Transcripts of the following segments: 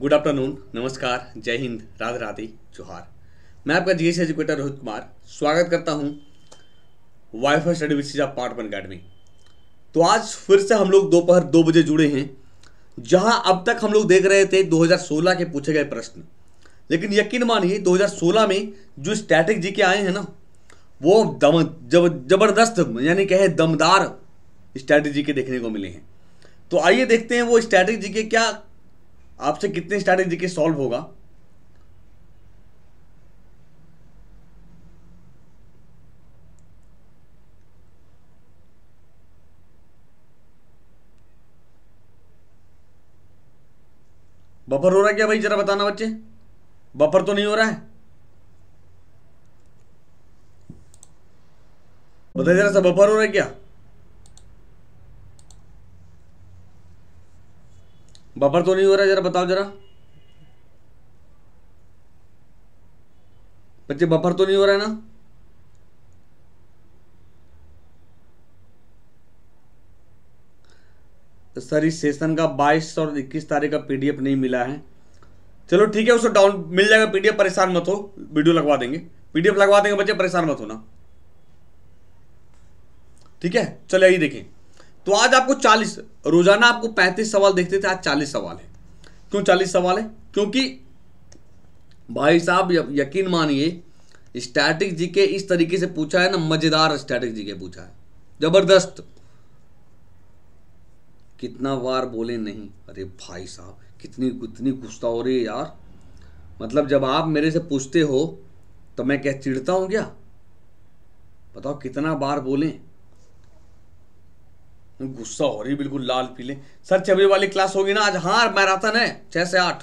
good afternoon नमस्कार जय हिंद राधे राधे जोहार मैं आपका जीएस एजुकेटर रोहित कुमार स्वागत करता हूँ wifi study which of part one academy तो आज फिर से हम लोग दोपहर दो बजे जुड़े हैं जहाँ अब तक हम लोग देख रहे थे 2016 के पूछे गए प्रश्न लेकिन यकीन मानिए 2016 में जो स्टैटिक जी के आए हैं ना वो दम जब जबरदस्त यानी कहे दमदार स्ट्रैटेजी के देखने को मिले हैं तो आइए देखते हैं वो स्ट्रैटेजी के क्या आपसे कितने स्टार्टिंग जीके सॉल्व होगा बफर हो रहा है क्या भाई जरा बताना बच्चे बफर तो नहीं हो रहा है बताइए जरा सा बफर हो रहा है क्या बफर तो नहीं हो रहा जरा बताओ जरा बच्चे बफर तो नहीं हो रहा है ना तो सर इस सेशन का बाईस और इक्कीस तारीख का पीडीएफ नहीं मिला है चलो ठीक है उसको डाउन मिल जाएगा पीडीएफ परेशान मत हो वीडियो लगवा देंगे पीडीएफ लगवा देंगे बच्चे परेशान मत होना ठीक है चलिए आइए देखें तो आज आपको 40 रोजाना आपको 35 सवाल देखते थे आज 40 सवाल है क्यों 40 सवाल है क्योंकि भाई साहब यकीन मानिए स्टैटिक जी के इस तरीके से पूछा है ना मजेदार स्टैटिक जी के पूछा है जबरदस्त कितना बार बोले नहीं अरे भाई साहब कितनी कितनी गुस्सा हो रही है यार मतलब जब आप मेरे से पूछते हो तो मैं क्या चिढ़ता हूं क्या बताओ कितना बार बोलें गुस्सा हो रही बिल्कुल लाल पीले सर छबरी वाली क्लास होगी ना आज हाँ मैराथन है छः से आठ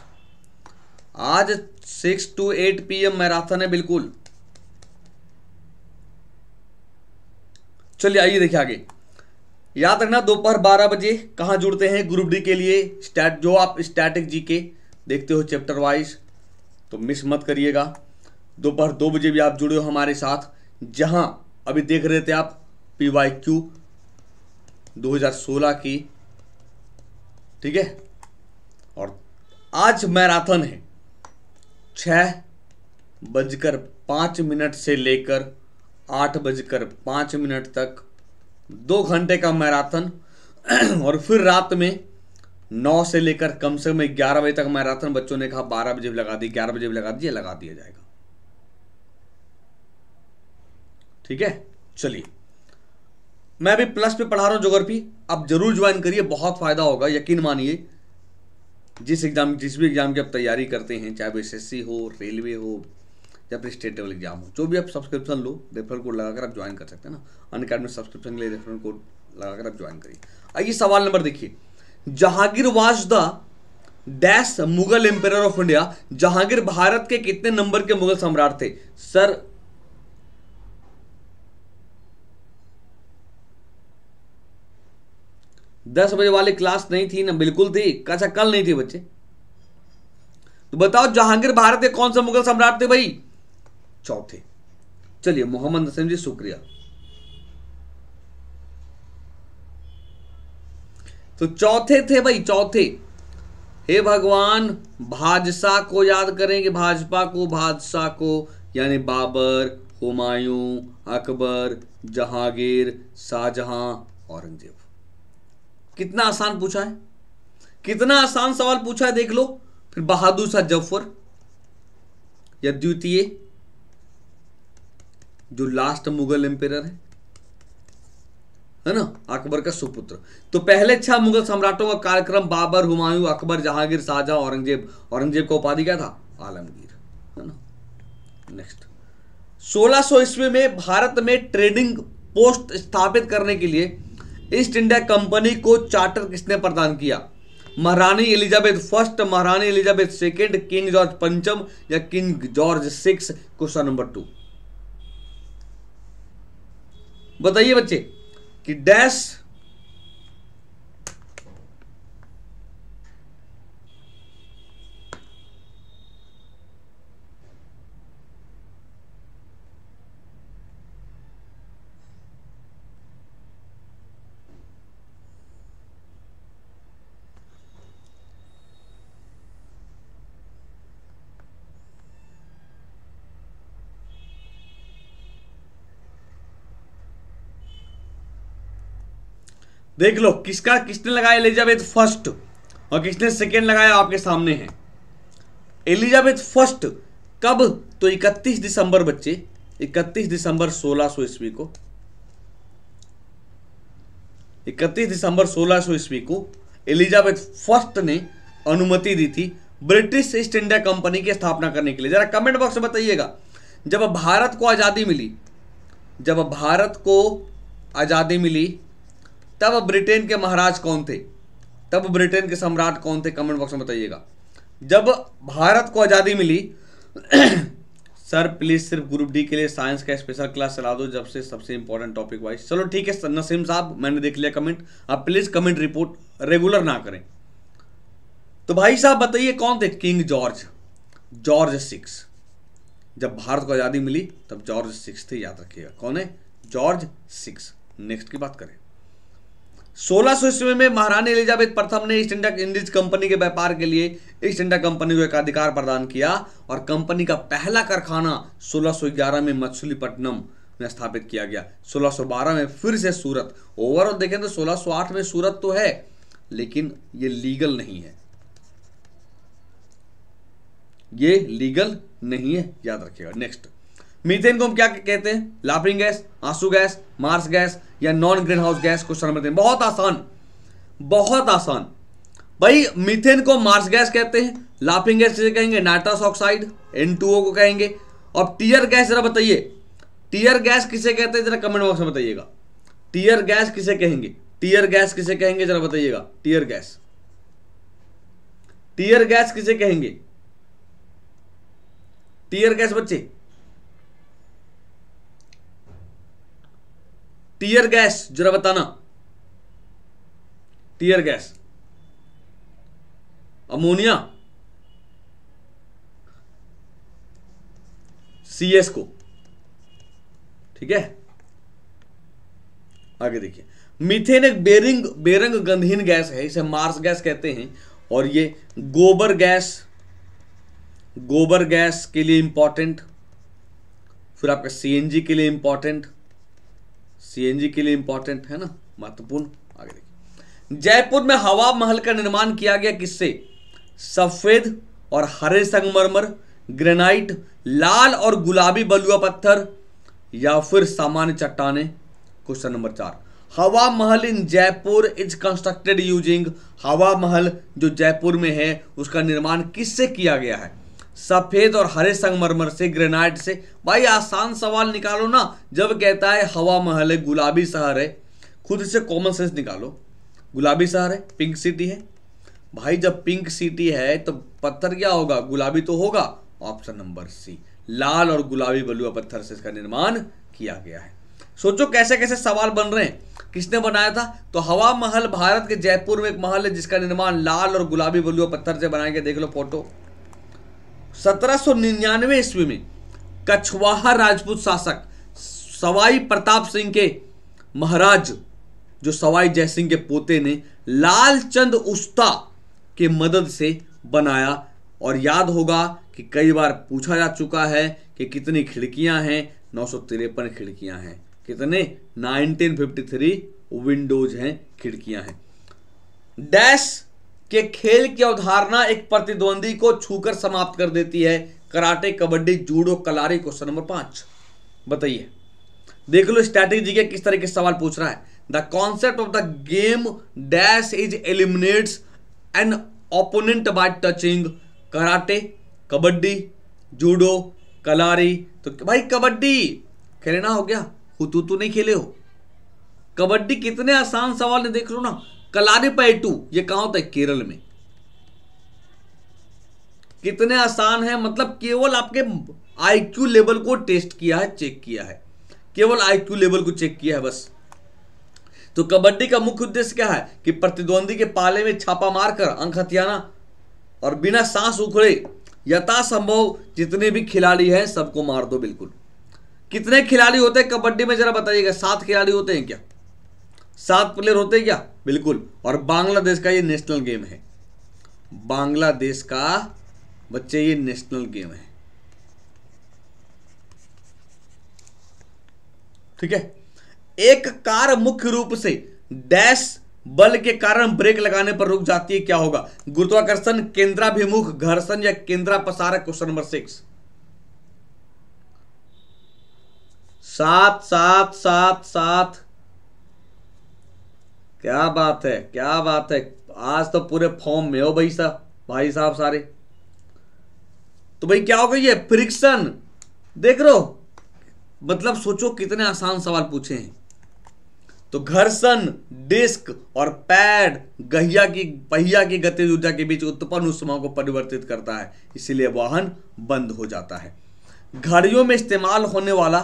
आज six to eight P M marathon है बिल्कुल चलिए आइए देखिए आगे याद रखना दोपहर बारह बजे कहाँ जुड़ते हैं ग्रुप डी के लिए स्टैट जो आप स्टैटिक जी के देखते हो चैप्टर वाइज तो मिस मत करिएगा दोपहर दो बजे भी आप जुड़े हो हमारे साथ जहां अभी देख रहे थे आप पी वाई क्यू 2016 की ठीक है और आज मैराथन है छः बजकर पाँच मिनट से लेकर आठ बजकर पाँच मिनट तक दो घंटे का मैराथन और फिर रात में नौ से लेकर कम से कम ग्यारह बजे तक मैराथन बच्चों ने कहा बारह बजे भी लगा दी ग्यारह बजे भी लगा दिए लगा दिया जाएगा ठीक है चलिए मैं अभी प्लस पे पढ़ा रहा हूँ जोग्राफी आप जरूर ज्वाइन करिए बहुत फ़ायदा होगा यकीन मानिए जिस एग्ज़ाम जिस भी एग्ज़ाम की आप तैयारी करते हैं चाहे वो एस हो रेलवे हो या फिर स्टेट लेवल एग्जाम हो जो भी आप सब्सक्रिप्शन लो रेफर कोड लगाकर आप ज्वाइन कर सकते हैं ना अन अकेडमी सब्सक्रिप्शन के लिए रेफर कोड लगाकर आप ज्वाइन करिए आइए सवाल नंबर देखिए Jahangir was the dash Mughal empire of India Jahangir भारत के कितने नंबर के मुगल सम्राट थे सर दस बजे वाली क्लास नहीं थी ना बिल्कुल थी अच्छा कल नहीं थी बच्चे तो बताओ जहांगीर भारत के कौन से मुगल सम्राट थे भाई चौथे चलिए मोहम्मद नसीम जी शुक्रिया तो चौथे थे भाई चौथे हे भगवान भाजपा को याद करेंगे भाजपा को भाजपा को यानी बाबर हुमायूं अकबर जहांगीर शाहजहां औरंगजेब कितना आसान पूछा है कितना आसान सवाल पूछा है देख लो फिर बहादुर शाह जफर या द्वितीय जो लास्ट मुगल एम्पेर है है ना अकबर का सुपुत्र तो पहले छह मुगल सम्राटों का कार्यक्रम बाबर हुमायूं अकबर जहांगीर शाहजहां औरंगजेब औरंगजेब का उपाधि क्या था आलमगीर है ना नेक्स्ट 1600 ईस्वी में भारत में ट्रेडिंग पोस्ट स्थापित करने के लिए ईस्ट इंडिया कंपनी को चार्टर किसने प्रदान किया महारानी एलिजाबेथ फर्स्ट महारानी एलिजाबेथ सेकेंड किंग जॉर्ज पंचम या king George six question number two बताइए बच्चे कि डैश देख लो किसका किसने लगाया एलिजाबेथ फर्स्ट और किसने सेकेंड लगाया आपके सामने है एलिजाबेथ फर्स्ट कब तो 31 दिसंबर बच्चे 31 दिसंबर 1600 सो ईस्वी को 31 दिसंबर 1600 सो ईस्वी को एलिजाबेथ फर्स्ट ने अनुमति दी थी ब्रिटिश ईस्ट इंडिया कंपनी की स्थापना करने के लिए जरा कमेंट बॉक्स में बताइएगा जब भारत को आज़ादी मिली जब भारत को आज़ादी मिली तब ब्रिटेन के महाराज कौन थे तब ब्रिटेन के सम्राट कौन थे कमेंट बॉक्स में बताइएगा जब भारत को आज़ादी मिली सर प्लीज़ सिर्फ ग्रुप डी के लिए साइंस का स्पेशल क्लास चला दो जब से सबसे इंपॉर्टेंट टॉपिक वाइज चलो ठीक है नसीम साहब मैंने देख लिया कमेंट आप प्लीज़ कमेंट रिपोर्ट रेगुलर ना करें तो भाई साहब बताइए कौन थे किंग जॉर्ज जॉर्ज सिक्स जब भारत को आज़ादी मिली तब जॉर्ज सिक्स थे याद रखिएगा कौन है जॉर्ज सिक्स नेक्स्ट की बात करें सोलह ईस्वी में महारानी एलिजाबेथ प्रथम ने ईस्ट इंडिया इंडीज कंपनी के व्यापार के लिए ईस्ट इंडिया कंपनी को एक अधिकार प्रदान किया और कंपनी का पहला कारखाना 1611 में मछलीपट्टनम में स्थापित किया गया 1612 में फिर से सूरत ओवरऑल देखें तो 1608 में सूरत तो है लेकिन ये लीगल नहीं है ये लीगल नहीं है याद रखिएगा नेक्स्ट मीथेन को हम क्या कहते हैं लाफिंग गैस आंसू गैस मार्स गैस या non greenhouse gas question number तीन बहुत आसान बहुत आसान भाई मीथेन को मार्स गैस कहते हैं लाफिंग गैस जिसे कहेंगे नाइट्रस ऑक्साइड एन को कहेंगे और टीयर गैस जरा बताइए टीयर गैस किसे कहते हैं जरा कमेंट बॉक्स में बताइएगा टीयर गैस किसे कहेंगे टीयर गैस किसे कहेंगे जरा बताइएगा टीयर गैस टीयर गैस किसे कहेंगे टीयर गैस बच्चे टीयर गैस जरा बताना tear gas ammonia C S को ठीक है आगे देखिए मीथेन एक बेरिंग बेरंग गंधहीन गैस है इसे मार्स गैस कहते हैं और ये गोबर गैस गोबर गैस के लिए इंपॉर्टेंट फिर आपका सीएनजी के लिए इंपॉर्टेंट सीएनजी के लिए इंपॉर्टेंट है ना महत्वपूर्ण आगे देखिए जयपुर में हवा महल का निर्माण किया गया किससे सफेद और हरे संगमरमर ग्रेनाइट लाल और गुलाबी बलुआ पत्थर या फिर सामान्य चट्टाने क्वेश्चन नंबर चार Hawa Mahal in Jaipur is constructed using Hawa Mahal जो जयपुर में है उसका निर्माण किससे किया गया है सफ़ेद और हरे संगमरमर से ग्रेनाइट से भाई आसान सवाल निकालो ना जब कहता है हवा महल है गुलाबी शहर है खुद से कॉमन सेंस निकालो गुलाबी शहर है पिंक सिटी है भाई जब पिंक सिटी है तो पत्थर क्या होगा गुलाबी तो होगा ऑप्शन नंबर सी लाल और गुलाबी बलुआ पत्थर से इसका निर्माण किया गया है सोचो कैसे कैसे सवाल बन रहे हैं किसने बनाया था तो हवा महल भारत के जयपुर में एक महल है जिसका निर्माण लाल और गुलाबी बलुआ पत्थर से बनाया गया देख लो फोटो सत्रह ईस्वी में कछवाहा राजपूत शासक सवाई प्रताप सिंह के महाराज जो सवाई जयसिंह के पोते ने लाल चंद उस्ता के मदद से बनाया और याद होगा कि कई बार पूछा जा चुका है कि कितनी खिड़कियां हैं नौ खिड़कियां हैं कितने 1953 विंडोज हैं खिड़कियां हैं डैश कि खेल की अवधारणा एक प्रतिद्वंदी को छूकर समाप्त कर देती है karate kabaddi judo kalari question number पांच बताइए देख लो स्ट्रैटेजी के किस तरह के सवाल पूछ रहा है the concept of the game dash is eliminates an opponent by touching karate kabaddi judo kalari तो भाई कबड्डी खेलना हो गया हुतूतू नहीं खेले हो कबड्डी कितने आसान सवाल है देख लो ना कलारीपयटू ये कहां होता है केरल में कितने आसान है मतलब केवल आपके आईक्यू लेवल को टेस्ट किया है चेक किया है केवल आईक्यू लेवल को चेक किया है बस तो कबड्डी का मुख्य उद्देश्य क्या है कि प्रतिद्वंदी के पाले में छापा मारकर अंक हथियाना और बिना सांस उखड़े यथासंभव जितने भी खिलाड़ी हैं सबको मार दो बिल्कुल कितने खिलाड़ी होते हैं कबड्डी में जरा बताइएगा सात खिलाड़ी होते हैं क्या सात प्लेयर होते क्या बिल्कुल और बांग्लादेश का ये नेशनल गेम है बांग्लादेश का बच्चे ये नेशनल गेम है ठीक है एक कार मुख्य रूप से डैश बल के कारण ब्रेक लगाने पर रुक जाती है क्या होगा गुरुत्वाकर्षण केंद्राभिमुख घर्षण या केंद्रा पसारक क्वेश्चन नंबर सिक्स सात सात सात सात क्या बात है क्या बात है आज तो पूरे फॉर्म में हो भाई साहब भाई साहब सारे तो भाई क्या हो गई ये फ्रिक्शन देख रो मतलब सोचो कितने आसान सवाल पूछे हैं तो घर्षण डिस्क और पैड गहिया की पहिया की गति ऊर्जा के बीच उत्पन्न समय को परिवर्तित करता है इसीलिए वाहन बंद हो जाता है घड़ियों में इस्तेमाल होने वाला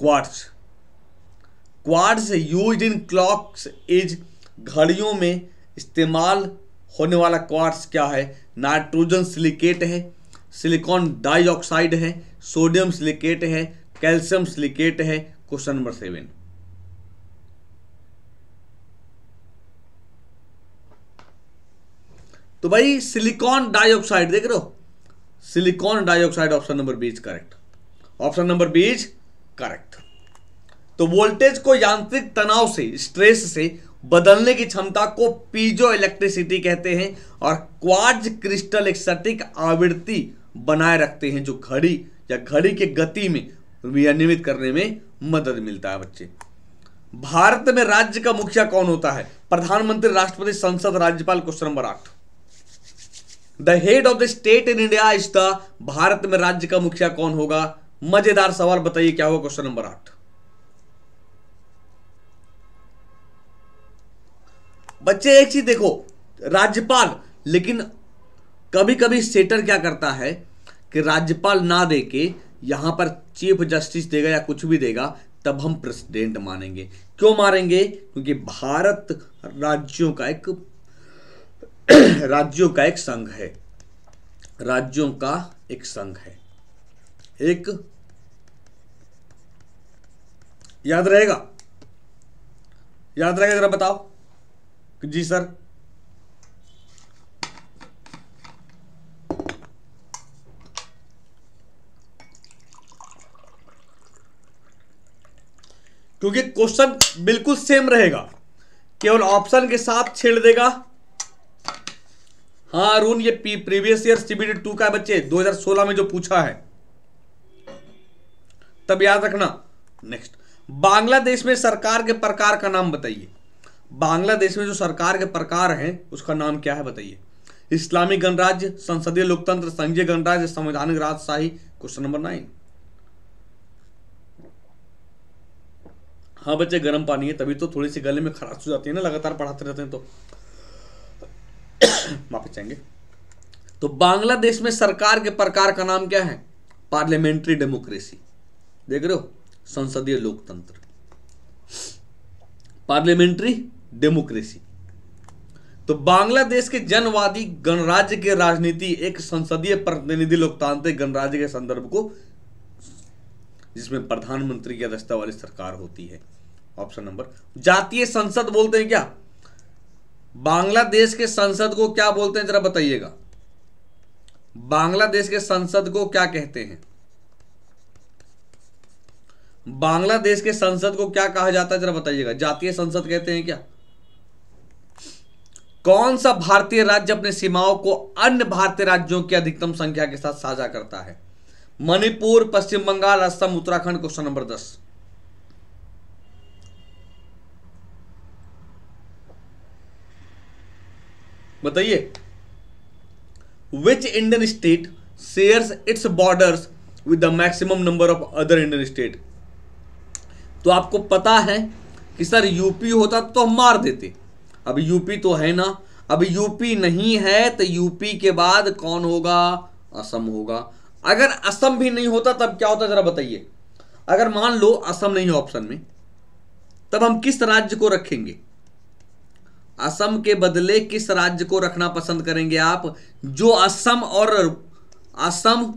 quartz quartz use in clocks is घड़ियों में इस्तेमाल होने वाला क्वार्ट्स क्या है नाइट्रोजन सिलिकेट है सिलिकॉन डाइऑक्साइड है सोडियम सिलिकेट है कैल्शियम सिलिकेट है क्वेश्चन नंबर सेवन तो भाई सिलिकॉन डाइऑक्साइड देख रहे हो silicon dioxide option number B is correct option number B is correct तो वोल्टेज को यांत्रिक तनाव से स्ट्रेस से बदलने की क्षमता को पीजो इलेक्ट्रिसिटी कहते हैं और क्वार्ज क्रिस्टल एक सटीक आवृत्ति बनाए रखते हैं जो घड़ी या घड़ी के गति में विनियमित करने में मदद मिलता है बच्चे भारत में राज्य का मुखिया कौन होता है प्रधानमंत्री राष्ट्रपति संसद राज्यपाल क्वेश्चन नंबर आठ the head of the state in India is the भारत में राज्य का मुखिया कौन होगा मजेदार सवाल बताइए क्या होगा क्वेश्चन नंबर आठ बच्चे एक चीज देखो राज्यपाल लेकिन कभी कभी सेटर क्या करता है कि राज्यपाल ना दे के यहां पर चीफ जस्टिस देगा या कुछ भी देगा तब हम प्रेसिडेंट मानेंगे क्यों मारेंगे क्योंकि भारत राज्यों का एक राज्यों का एक संघ है राज्यों का एक संघ है एक याद रहेगा याद रहेगा जरा बताओ जी सर क्योंकि क्वेश्चन बिल्कुल सेम रहेगा केवल ऑप्शन के साथ छेड़ देगा हाँ अरुण ये प्रीवियस ईयर सीबीडी टू का बच्चे 2016 में जो पूछा है तब याद रखना नेक्स्ट बांग्लादेश में सरकार के प्रकार का नाम बताइए बांग्लादेश में जो सरकार के प्रकार हैं उसका नाम क्या है बताइए इस्लामिक गणराज्य संसदीय लोकतंत्र संघीय गणराज्य संवैधानिक राजशाही क्वेश्चन नंबर नाइन हाँ बच्चे गर्म पानी है तभी तो थोड़ी सी गले में खराश हो जाती है ना लगातार पढ़ाते रहते हैं तो माफी चाहेंगे तो बांग्लादेश में सरकार के प्रकार का नाम क्या है पार्लियामेंट्री डेमोक्रेसी देख रहे हो संसदीय लोकतंत्र पार्लियामेंट्री डेमोक्रेसी तो बांग्लादेश के जनवादी गणराज्य के राजनीति एक संसदीय प्रतिनिधि लोकतांत्रिक गणराज्य के संदर्भ को जिसमें प्रधानमंत्री की अध्यक्षता वाली सरकार होती है ऑप्शन नंबर जातीय संसद बोलते हैं क्या बांग्लादेश के संसद को क्या बोलते हैं जरा बताइएगा बांग्लादेश के संसद को क्या कहते हैं बांग्लादेश के संसद को क्या कहा जाता है जरा बताइएगा जातीय संसद कहते हैं क्या कौन सा भारतीय राज्य अपने सीमाओं को अन्य भारतीय राज्यों की अधिकतम संख्या के साथ साझा करता है मणिपुर पश्चिम बंगाल असम उत्तराखंड क्वेश्चन नंबर दस बताइए which Indian state shares its borders with the maximum number of other Indian state तो आपको पता है कि सर यूपी होता तो हम मार देते अब यूपी तो है ना अब यूपी नहीं है तो यूपी के बाद कौन होगा असम होगा अगर असम भी नहीं होता तब क्या होता जरा बताइए अगर मान लो असम नहीं हो ऑप्शन में तब हम किस राज्य को रखेंगे असम के बदले किस राज्य को रखना पसंद करेंगे आप जो असम और असम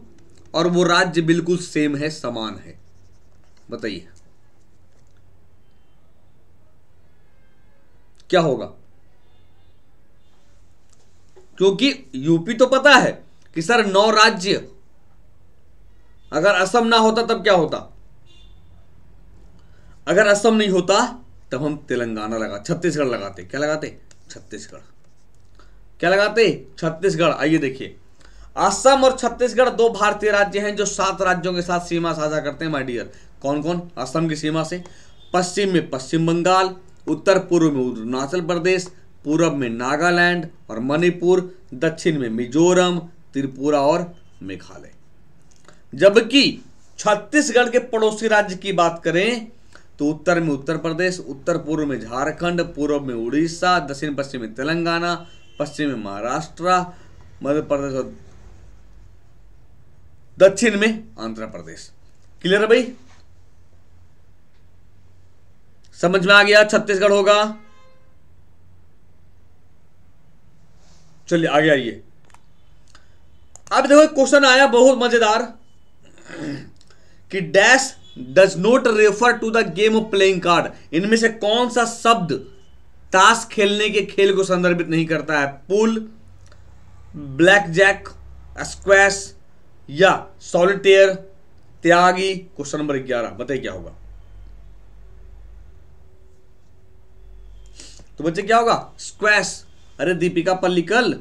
और वो राज्य बिल्कुल सेम है समान है बताइए क्या होगा क्योंकि यूपी तो पता है कि सर नौ राज्य अगर असम ना होता तब क्या होता अगर असम नहीं होता तब हम तेलंगाना लगा छत्तीसगढ़ लगाते क्या लगाते छत्तीसगढ़ क्या लगाते छत्तीसगढ़ आइए देखिए असम और छत्तीसगढ़ दो भारतीय राज्य हैं जो सात राज्यों के साथ सीमा साझा करते हैं माय डियर कौन कौन असम की सीमा से पश्चिम में पश्चिम बंगाल उत्तर पूर्व में अरुणाचल प्रदेश पूरब में नागालैंड और मणिपुर दक्षिण में मिजोरम त्रिपुरा और मेघालय जबकि छत्तीसगढ़ के पड़ोसी राज्य की बात करें तो उत्तर में उत्तर प्रदेश उत्तर पूर्व में झारखंड पूर्व में उड़ीसा दक्षिण पश्चिम में तेलंगाना पश्चिम में महाराष्ट्र मध्य प्रदेश और दक्षिण में आंध्र प्रदेश क्लियर है भाई समझ में आ गया छत्तीसगढ़ होगा चलिए आगे आइए अब देखो क्वेश्चन आया बहुत मजेदार कि dash does not refer to the game of playing card इनमें से कौन सा शब्द ताश खेलने के खेल को संदर्भित नहीं करता है पुल ब्लैक जैक स्क्वैश या सॉलिटेयर त्यागी क्वेश्चन नंबर ग्यारह बताइए क्या होगा तो बच्चे क्या होगा स्क्वैश अरे दीपिका पल्लिकल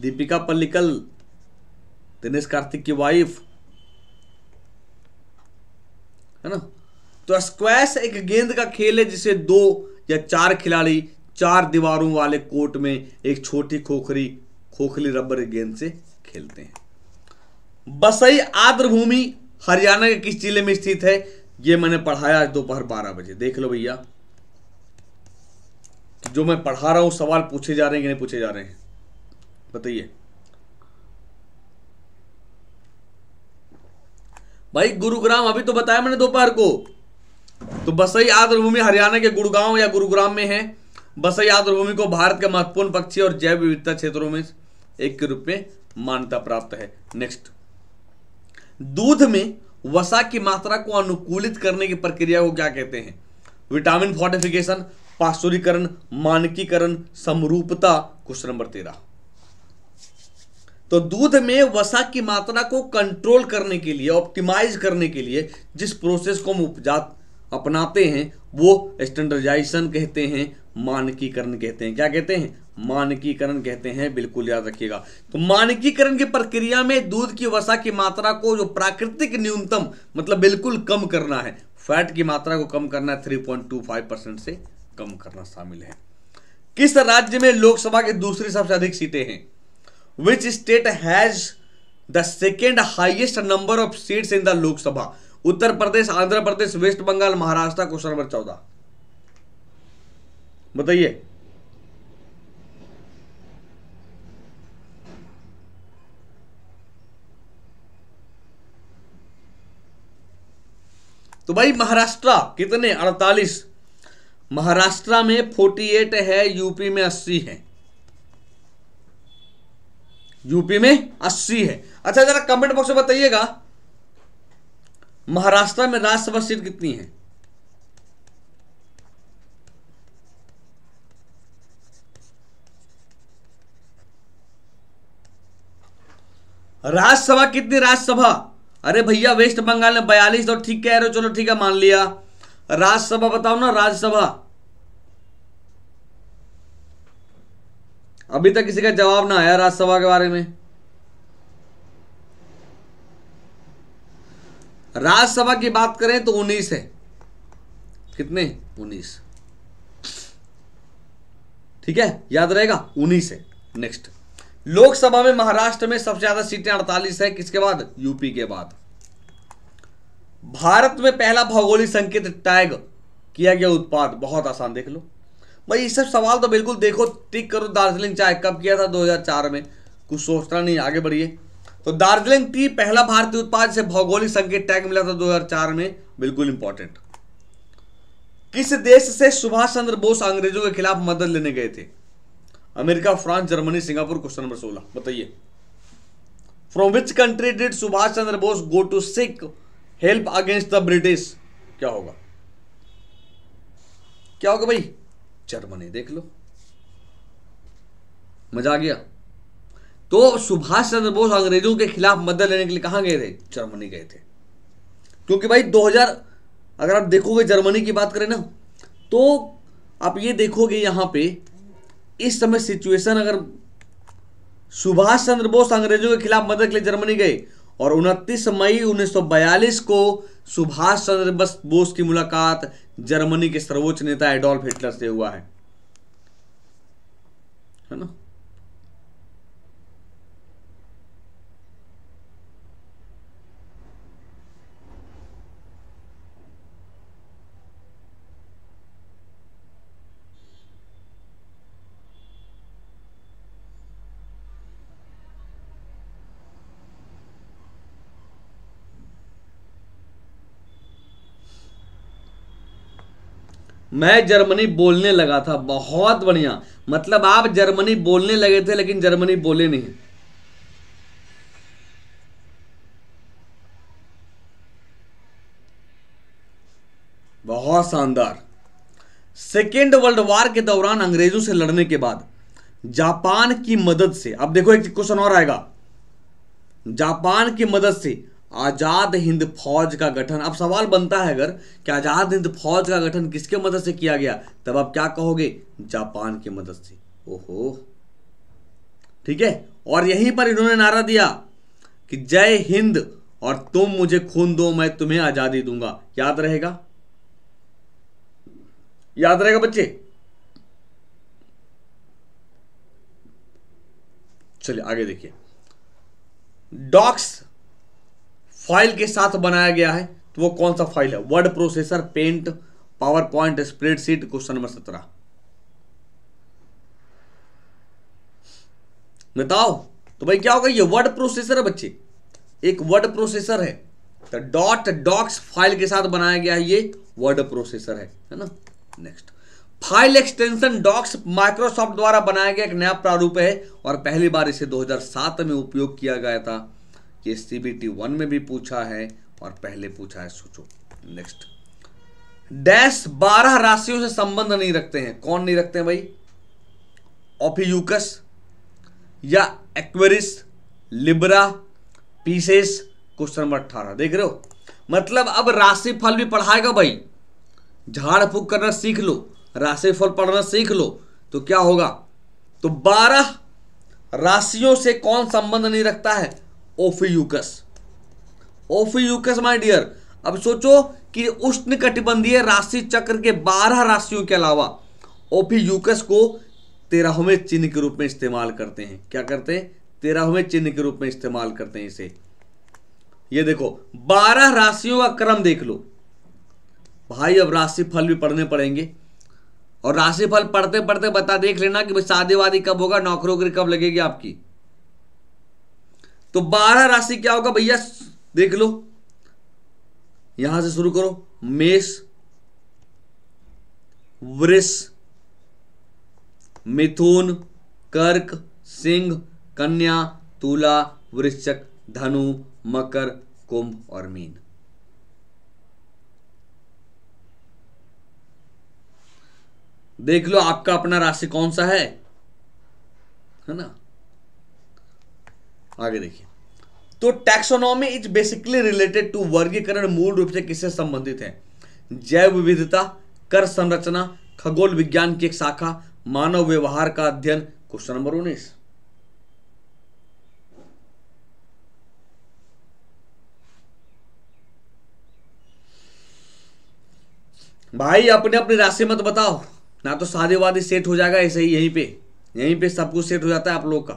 दीपिका पल्लिकल दिनेश कार्तिक की वाइफ है ना तो स्क्वैश एक गेंद का खेल है जिसे दो या चार खिलाड़ी चार दीवारों वाले कोर्ट में एक छोटी खोखरी खोखली रबर गेंद से खेलते हैं बसई आर्द्र भूमि हरियाणा के किस जिले में स्थित है यह मैंने पढ़ाया आज दोपहर बारह बजे देख लो भैया जो मैं पढ़ा रहा हूँ सवाल पूछे जा रहे हैं कि नहीं पूछे जा रहे हैं बताइए भाई गुरुग्राम अभी तो बताया मैंने दोपहर को तो बसई आर्द्रभूमि हरियाणा के गुड़गांव या गुरुग्राम में है बसई आर्द्रभूमि को भारत के महत्वपूर्ण पक्षी और जैव विविधता क्षेत्रों में एक के रूप में मान्यता प्राप्त है नेक्स्ट दूध में वसा की मात्रा को अनुकूलित करने की प्रक्रिया को क्या कहते हैं विटामिन फोर्टिफिकेशन पाश्चुरीकरण मानकीकरण समरूपता क्वेश्चन नंबर तेरह तो दूध में वसा की मात्रा को कंट्रोल करने के लिए ऑप्टिमाइज करने के लिए जिस प्रोसेस को हम उपजात अपनाते हैं वो स्टैंडर्डाइजेशन कहते हैं मानकीकरण कहते हैं क्या कहते हैं मानकीकरण कहते हैं बिल्कुल याद रखिएगा तो मानकीकरण की प्रक्रिया में दूध की वसा की मात्रा को जो प्राकृतिक न्यूनतम मतलब बिल्कुल कम करना है फैट की मात्रा को कम करना है फाइव परसेंट से कम करना शामिल है किस राज्य में लोकसभा की दूसरी सबसे अधिक सीटें हैं which state has the second highest number of seat in the Lok Sabha Uttar Pradesh Andhra Pradesh west Bengal Maharashtra question number चौदह बताइए तो भाई महाराष्ट्र कितने अड़तालीस महाराष्ट्र में 48 है यूपी में 80 है यूपी में 80 है अच्छा जरा कमेंट बॉक्स में बताइएगा महाराष्ट्र में राज्यसभा सीट कितनी है राज्यसभा कितनी राज्यसभा अरे भैया वेस्ट बंगाल में बयालीस तो ठीक कह रहे हो चलो ठीक है मान लिया राज्यसभा बताओ ना राज्यसभा अभी तक किसी का जवाब ना आया राज्यसभा के बारे में राज्यसभा की बात करें तो उन्नीस है कितने उन्नीस ठीक है याद रहेगा उन्नीस है नेक्स्ट लोकसभा में महाराष्ट्र में सबसे ज्यादा सीटें 48 है किसके बाद यूपी के बाद भारत में पहला भौगोलिक संकेत टैग किया गया उत्पाद बहुत आसान देख लो भाई ये सब सवाल तो बिल्कुल देखो टिक करो दार्जिलिंग चाय कब किया था 2004 में कुछ सोचना नहीं आगे बढ़िए तो दार्जिलिंग टी पहला भारतीय उत्पाद से भौगोलिक संकेत टैग मिला था 2004 में बिल्कुल इंपॉर्टेंट किस देश से सुभाष चंद्र बोस अंग्रेजों के खिलाफ मदद लेने गए थे America France Germany Singapore question number सोलह बताइए from which country did Subhash Chandra Bose go to seek help against the British क्या होगा क्या होगा भाई जर्मनी देख लो मजा आ गया तो सुभाष चंद्र बोस अंग्रेजों के खिलाफ मदद लेने के लिए कहां गए थे जर्मनी गए थे क्योंकि भाई 2000 अगर आप देखोगे जर्मनी की बात करें ना तो आप ये देखोगे यहां पे इस समय सिचुएशन अगर सुभाष चंद्र बोस अंग्रेजों के खिलाफ मदद के लिए जर्मनी गए और 29 मई 1942 को सुभाष चंद्र बोस की मुलाकात जर्मनी के सर्वोच्च नेता एडोल्फ हिटलर से हुआ है है ना मैं जर्मनी बोलने लगा था बहुत बढ़िया मतलब आप जर्मनी बोलने लगे थे लेकिन जर्मनी बोले नहीं बहुत शानदार सेकेंड वर्ल्ड वॉर के दौरान अंग्रेजों से लड़ने के बाद जापान की मदद से अब देखो एक क्वेश्चन और आएगा जापान की मदद से आज़ाद हिंद फौज का गठन अब सवाल बनता है अगर कि आज़ाद हिंद फौज का गठन किसके मदद से किया गया तब आप क्या कहोगे जापान की मदद से ओहो ठीक है और यहीं पर इन्होंने नारा दिया कि जय हिंद और तुम मुझे खून दो मैं तुम्हें आज़ादी दूंगा याद रहेगा याद रहेगा बच्चे चलिए आगे देखिए डॉक्स फाइल के साथ बनाया गया है तो वो कौन सा फाइल है word processor paint PowerPoint spreadsheet question number सत्रह बताओ तो भाई क्या होगा ये वर्ड प्रोसेसर है बच्चे एक वर्ड प्रोसेसर है तो डॉट डॉक्स फाइल के साथ बनाया गया है ये वर्ड प्रोसेसर है है ना next file extension docs Microsoft द्वारा बनाया गया एक नया प्रारूप है और पहली बार इसे 2007 में उपयोग किया गया था ये सीबीटी वन में भी पूछा है और पहले पूछा है सोचो नेक्स्ट डैश बारह राशियों से संबंध नहीं रखते हैं कौन नहीं रखते हैं भाई ऑफियूकस या Aquarius Libra Pisces question number अट्ठारह देख रहे हो मतलब अब राशि फल भी पढ़ाएगा भाई झाड़ फूक करना सीख लो राशि फल पढ़ना सीख लो तो क्या होगा तो बारह राशियों से कौन संबंध नहीं रखता है ओफियुकस ओफियुकस माय डियर अब सोचो कि उष्ण कटिबंधीय राशि चक्र के बारह राशियों के अलावा ओफियुकस को तेरहवें चिन्ह के रूप में इस्तेमाल करते हैं क्या करते हैं तेरहवें चिन्ह के रूप में इस्तेमाल करते हैं इसे ये देखो बारह राशियों का क्रम देख लो भाई अब राशि फल भी पढ़ने पड़ेंगे और राशिफल पढ़ते पढ़ते बता देख लेना कि भाई शादी वादी कब होगा नौकरी वोकरी कब लगेगी आपकी तो बारह राशि क्या होगा भैया देख लो यहां से शुरू करो मेष वृष मिथुन कर्क सिंह कन्या तुला वृश्चक धनु मकर कुंभ और मीन देख लो आपका अपना राशि कौन सा है है ना आगे देखिए तो taxonomy is basically related to वर्गीकरण मूल रूप से किससे संबंधित है जैव विविधता कर संरचना खगोल विज्ञान की एक शाखा मानव व्यवहार का अध्ययन क्वेश्चन नंबर उन्नीस भाई अपने अपनी राशि मत बताओ ना तो शादीवादी सेट हो जाएगा ऐसे ही यहीं पे यहीं पे सब कुछ सेट हो जाता है आप लोग का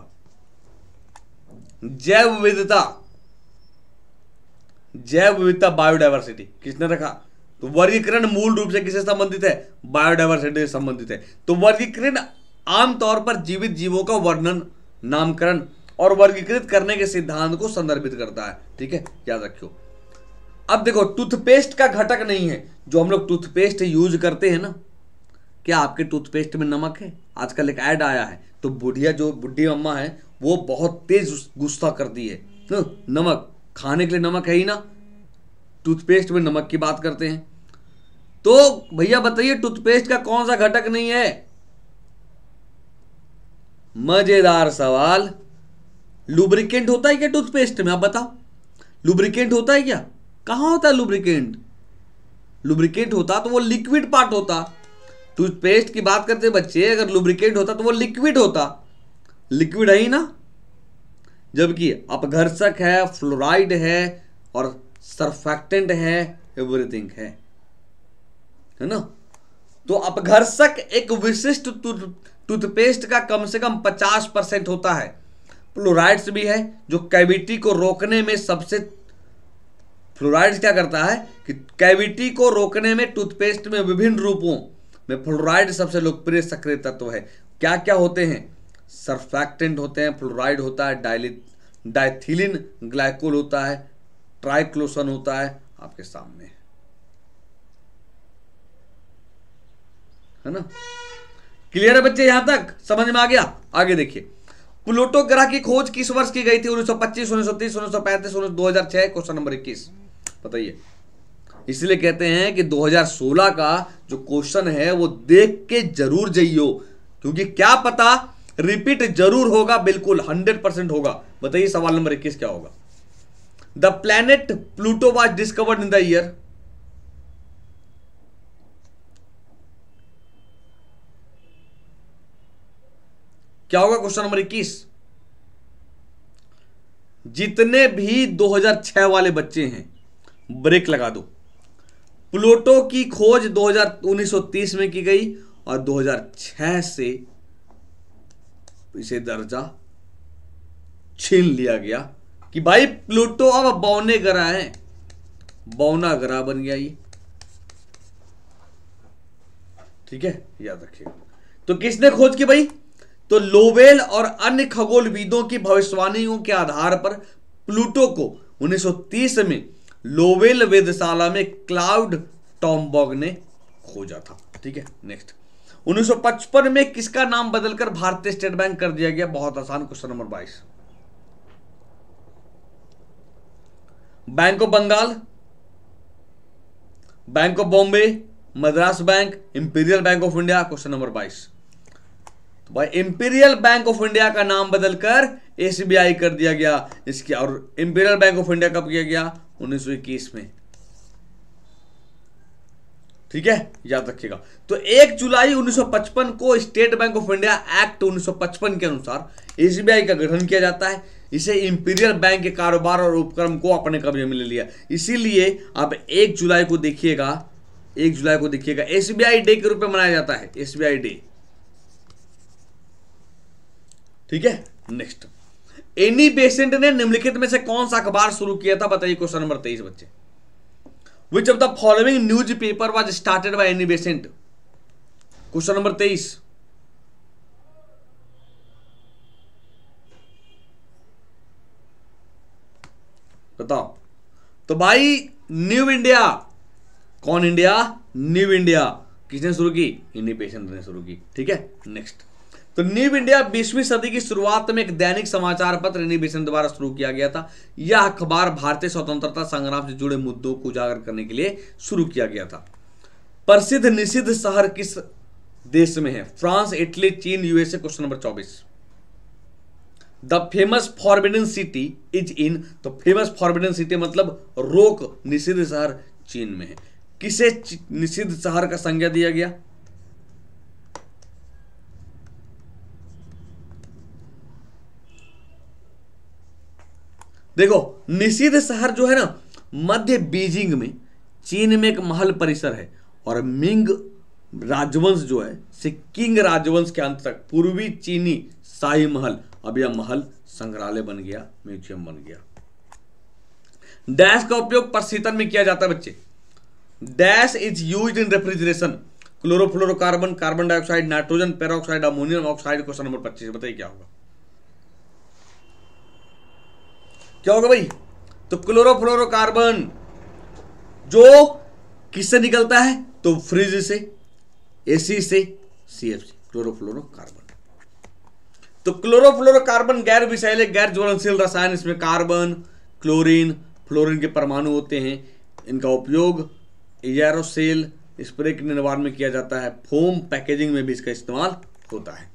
जैव विविधता जैव विविधता बायोडाइवर्सिटी किसने रखा तो वर्गीकरण मूल रूप से किससे संबंधित है बायोडाइवर्सिटी से संबंधित है तो वर्गीकरण आमतौर पर जीवित जीवों का वर्णन नामकरण और वर्गीकृत करने के सिद्धांत को संदर्भित करता है ठीक है याद रखियो अब देखो टूथपेस्ट का घटक नहीं है जो हम लोग टूथपेस्ट यूज करते हैं ना क्या आपके टूथपेस्ट में नमक है आजकल एक ऐड आया है तो बुढ़िया जो बुढ़ी अम्मा है वो बहुत तेज गुस्सा करती है तो नमक खाने के लिए नमक है ही ना टूथपेस्ट में नमक की बात करते हैं तो भैया बताइए टूथपेस्ट का कौन सा घटक नहीं है मजेदार सवाल लुब्रिकेंट होता है क्या टूथपेस्ट में आप बताओ लुब्रिकेंट होता है क्या कहां होता है लुब्रिकेंट लुब्रिकेंट होता तो वो लिक्विड पार्ट होता टूथपेस्ट की बात करते बच्चे अगर लुब्रिकेंट होता तो वो लिक्विड होता लिक्विड है ही ना जबकि अपघर्षक है फ्लोराइड है और सरफेक्टेंट है एवरीथिंग है है ना तो अपघर्षक एक विशिष्ट टूथपेस्ट का कम से कम 50 परसेंट होता है फ्लोराइड्स भी है जो कैविटी को रोकने में सबसे फ्लोराइड्स क्या करता है कि कैविटी को रोकने में टूथपेस्ट में विभिन्न रूपों में फ्लोराइड सबसे लोकप्रिय सक्रिय तत्व है क्या क्या होते हैं सर्फैक्टेंट होते हैं फ्लोराइड होता है डायलिट डायथिलिन ग्लाइकोल होता है ट्राइक्लोसन होता है आपके सामने है ना क्लियर है बच्चे यहां तक समझ में आ गया आगे देखिए प्लूटो ग्रह की खोज किस वर्ष की गई थी 1925, 1930, 1935, 2006 क्वेश्चन नंबर 21 बताइए इसलिए कहते हैं कि 2016 का जो क्वेश्चन है वो देख के जरूर जाइयो क्योंकि क्या पता रिपीट जरूर होगा बिल्कुल हंड्रेड परसेंट होगा बताइए सवाल नंबर इक्कीस क्या होगा the planet Pluto was discovered in the year क्या होगा क्वेश्चन नंबर इक्कीस जितने भी 2006 वाले बच्चे हैं ब्रेक लगा दो प्लूटो की खोज 2019 में की गई और 2006 से इसे दर्जा छीन लिया गया कि भाई प्लूटो अब बौने ग्रह है बौना ग्रह बन गया ये ठीक है याद रखिए तो किसने खोज की भाई तो लोवेल और अन्य खगोलविदों की भविष्यवाणियों के आधार पर प्लूटो को 1930 में लोवेल वेधशाला में क्लाउड टॉम्बॉग ने खोजा था ठीक है नेक्स्ट 1955 में किसका नाम बदलकर भारतीय स्टेट बैंक कर दिया गया बहुत आसान question number 22 bank of Bengal bank of Bombay Madras bank imperial bank of India question number 22 तो भाई इंपीरियल बैंक ऑफ इंडिया का नाम बदलकर एसबीआई कर दिया गया इसकी और इंपीरियल बैंक ऑफ इंडिया कब किया गया 1921 में ठीक है याद रखिएगा तो 1 जुलाई 1955 को state bank of India act 1955 के अनुसार एसबीआई का गठन किया जाता है इसे इंपीरियल बैंक के कारोबार और उपक्रम को अपने कब्जे में ले लिया इसीलिए आप एक जुलाई को देखिएगा एक जुलाई को देखिएगा एसबीआई डे के रूप में मनाया जाता है एसबीआई डे ठीक है नेक्स्ट एनी बेसेंट ने निम्नलिखित में से कौन सा अखबार शुरू किया था बताइए क्वेश्चन नंबर तेईस बच्चे which of the following newspaper was started by Annie Besant question number तेईस बताओ तो भाई न्यू इंडिया कौन इंडिया न्यू इंडिया किसने शुरू की इन्हीं पेशेंट ने शुरू की ठीक है नेक्स्ट तो न्यू इंडिया बीसवीं सदी की शुरुआत में एक दैनिक समाचार पत्र निविशन द्वारा शुरू किया गया था यह अखबार भारतीय स्वतंत्रता संग्राम से जुड़े मुद्दों को उजागर करने के लिए शुरू किया गया था प्रसिद्ध निषिद्ध शहर किस देश में है फ्रांस इटली चीन यूएसए क्वेश्चन नंबर चौबीस the famous forbidden city is in तो फेमस फॉरबिडन सिटी मतलब रोक निषिद्ध शहर चीन में है किसे निषिद्ध शहर का संज्ञा दिया गया देखो निषिद्ध शहर जो है ना मध्य बीजिंग में चीन में एक महल परिसर है और मिंग राजवंश जो है से किंग राजवंश के अंत तक पूर्वी चीनी शाही महल अब यह महल संग्रहालय बन गया म्यूजियम बन गया डैश का उपयोग प्रशीतन में किया जाता है बच्चे dash is use in refrigeration chlorofluorocarbon carbon dioxide nitrogen peroxide ammonium oxide question number पच्चीस बताइए क्या होगा क्या होगा भाई तो क्लोरोफ्लोरोकार्बन जो किससे निकलता है तो फ्रिज से एसी से सी एफ सी क्लोरोफ्लोरोकार्बन तो क्लोरोफ्लोरोकार्बन गैर विषैले गैर ज्वलनशील रसायन इसमें कार्बन क्लोरीन फ्लोरीन के परमाणु होते हैं इनका उपयोग एरोसेल स्प्रे के निर्माण में किया जाता है फोम पैकेजिंग में भी इसका इस्तेमाल होता है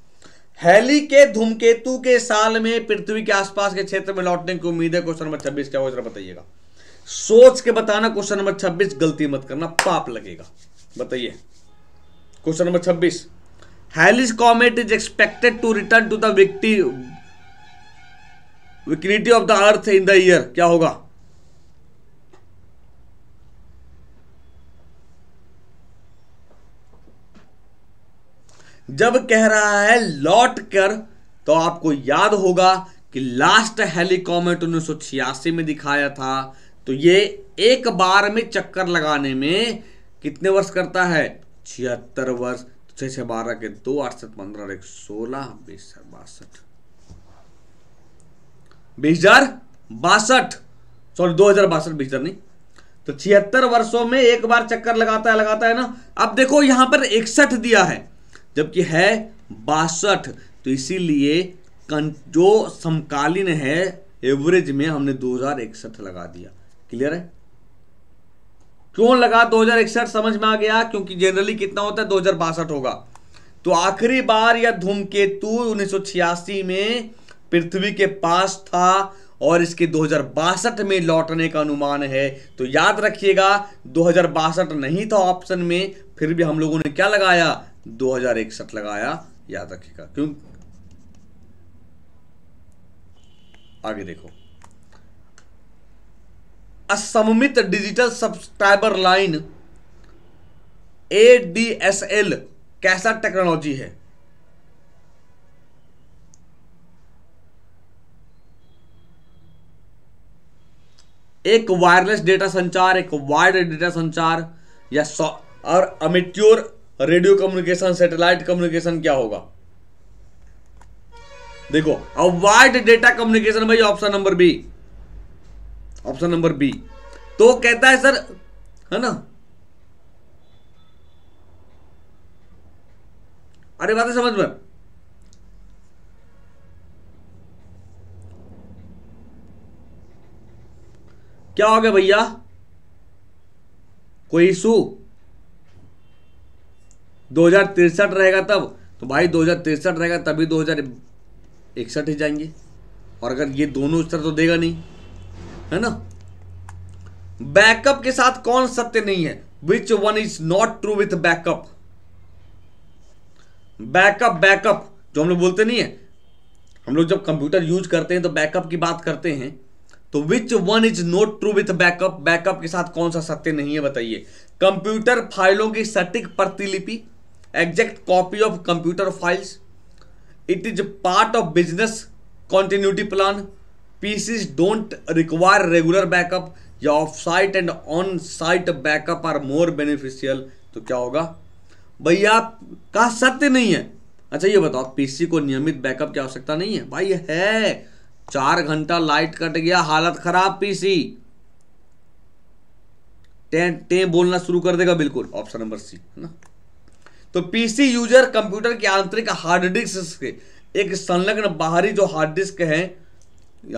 हैली के धूमकेतु के साल में पृथ्वी के आसपास के क्षेत्र में लौटने की उम्मीद है क्वेश्चन नंबर छब्बीस क्या जरा बताइएगा सोच के बताना क्वेश्चन नंबर छब्बीस गलती मत करना पाप लगेगा बताइए क्वेश्चन नंबर छब्बीस Halley's comet is expected to return to the विक्टी विक्रिटी of the earth in the year क्या होगा जब कह रहा है लौट कर तो आपको याद होगा कि लास्ट हेलीकॉमेट उन्नीस में दिखाया था तो ये एक बार में चक्कर लगाने में कितने वर्ष करता है छिहत्तर वर्ष तो छह छह बारह के दो अड़सठ पंद्रह एक सोलह बीस बासठ बीस हजार बासठ सॉरी दो हजार बासठ बीस हजार नहीं तो छिहत्तर वर्षों में एक बार चक्कर लगाता है लगाता है ना अब देखो यहां पर इकसठ दिया है जबकि है बासठ तो इसीलिए जो समकालीन है एवरेज में हमने दो हजार इकसठ लगा दिया क्लियर है क्यों लगा दो हजार इकसठ समझ में आ गया क्योंकि जनरली कितना होता है दो हजार बासठ होगा तो आखिरी बार यह धूमकेतु उन्नीस में पृथ्वी के पास था और इसके दो में लौटने का अनुमान है तो याद रखिएगा दो नहीं था ऑप्शन में फिर भी हम लोगों ने क्या लगाया दो हजार इकसठ लगाया याद रखेगा क्यों आगे देखो असममित digital subscriber line A D S L कैसा टेक्नोलॉजी है एक वायरलेस डेटा संचार एक वायर्ड डेटा संचार या और amateur radio communication satellite communication क्या होगा देखो अवॉइड डेटा कम्युनिकेशन भाई option number B option number B तो कहता है सर है ना अरे बातें समझ में क्या हो गया भैया कोई इशू दो रहेगा तब तो भाई दो रहेगा तभी दो इकसठ ही जाएंगे और अगर ये दोनों उत्तर तो देगा नहीं है ना बैकअप के साथ कौन सत्य नहीं है which one is not true with backup backup backup जो हम लोग बोलते नहीं है हम लोग जब कंप्यूटर यूज करते हैं तो बैकअप की बात करते हैं तो which one is not true with backup backup के साथ कौन सा सत्य नहीं है बताइए कंप्यूटर फाइलों की सटीक प्रतिलिपि exact copy of computer files it is part of business continuity plan PCs don't require regular backup या off site and on site backup are more beneficial तो क्या होगा भैया का सत्य नहीं है अच्छा ये बताओ पीसी को नियमित बैकअप की आवश्यकता नहीं है भाई है चार घंटा लाइट कट गया हालत खराब पीसी टे बोलना शुरू कर देगा बिल्कुल ऑप्शन नंबर सी है ना तो पीसी यूजर कंप्यूटर के आंतरिक हार्ड डिस्क के एक संलग्न बाहरी जो हार्ड डिस्क है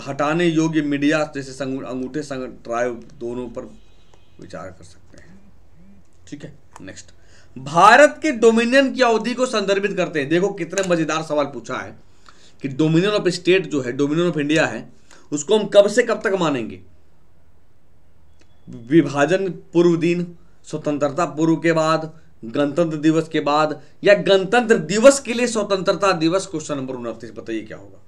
हटाने योग्य मीडिया जैसे अंगूठे संग ड्राइव दोनों पर विचार कर सकते हैं ठीक है नेक्स्ट भारत के डोमिनियन की अवधि को संदर्भित करते हैं देखो कितने मजेदार सवाल पूछा है कि डोमिनियन ऑफ स्टेट जो है डोमिनियन ऑफ इंडिया है उसको हम कब से कब तक मानेंगे विभाजन पूर्व दिन स्वतंत्रता पूर्व के बाद गणतंत्र दिवस के बाद या गणतंत्र दिवस के लिए स्वतंत्रता दिवस क्वेश्चन नंबर उनतीस बताइए क्या होगा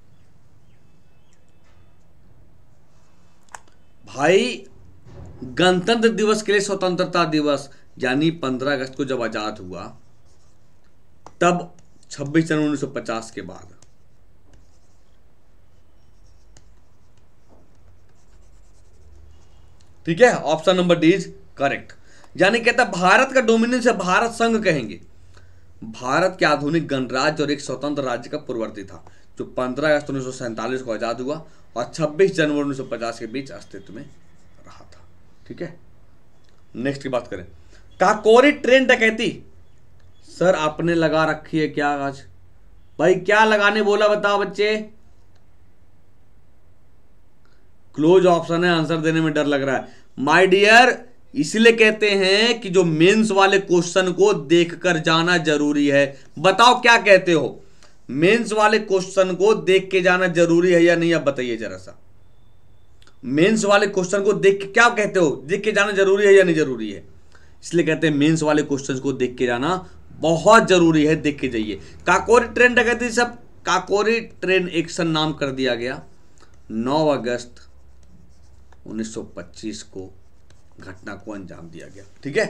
भाई गणतंत्र दिवस के लिए स्वतंत्रता दिवस यानी 15 अगस्त को जब आजाद हुआ तब 26 जनवरी 1950 के बाद ठीक है option number D is correct यानी कहता भारत का डोमिनियन से भारत संघ कहेंगे भारत के आधुनिक गणराज्य और एक स्वतंत्र राज्य का पूर्वर्ती था जो 15 अगस्त उन्नीस को आज़ाद हुआ और 26 जनवरी उन्नीस के बीच अस्तित्व में रहा था ठीक है नेक्स्ट की बात करें काकोरी ट्रेन डकैती सर आपने लगा रखी है क्या आज भाई क्या लगाने बोला बताओ बच्चे क्लोज ऑप्शन है आंसर देने में डर लग रहा है माय डियर इसलिए कहते हैं कि जो मेंस वाले क्वेश्चन को देखकर जाना जरूरी है बताओ क्या कहते हो मेंस वाले क्वेश्चन को देख के जाना जरूरी है या नहीं आप बताइए जरा सा मेंस वाले क्वेश्चन को देख के क्या कहते हो देख के जाना जरूरी है या नहीं जरूरी है इसलिए कहते हैं मेंस वाले क्वेश्चन को देख के जाना बहुत जरूरी है देख के जाइए काकोरी ट्रेन डकैती सब काकोरी ट्रेन एक्शन नाम कर दिया गया 9 अगस्त 1925 को घटना को अंजाम दिया गया ठीक है